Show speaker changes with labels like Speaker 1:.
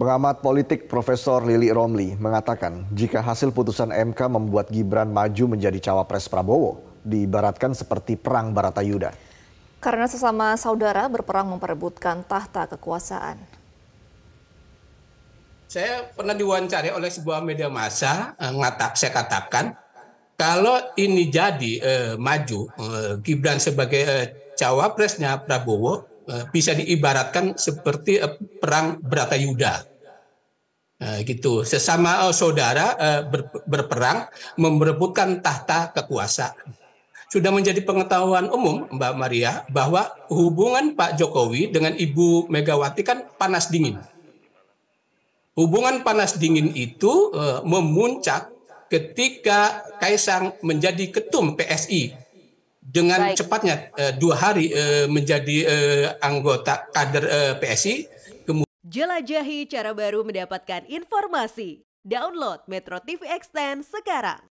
Speaker 1: Pengamat politik Profesor Lili Romli mengatakan jika hasil putusan MK membuat Gibran maju menjadi cawapres Prabowo, diibaratkan seperti perang Baratayuda.
Speaker 2: Karena sesama saudara berperang memperebutkan tahta kekuasaan.
Speaker 3: Saya pernah diwawancari oleh sebuah media massa, eh, ngatak, saya katakan, kalau ini jadi eh, maju eh, Gibran sebagai eh, cawapresnya Prabowo, Eh, bisa diibaratkan seperti eh, perang Yuda eh, gitu, sesama saudara berperang memperebutkan tahta kekuasaan. Sudah menjadi pengetahuan umum Mbak Maria bahwa hubungan Pak Jokowi dengan Ibu Megawati kan panas dingin. Hubungan panas dingin itu memuncak ketika Kaisang menjadi ketum PSI dengan Baik. cepatnya eh, dua hari eh, menjadi eh, anggota kader eh, PSI.
Speaker 2: Jelajahi cara baru mendapatkan informasi. Download Metro TV Extend sekarang.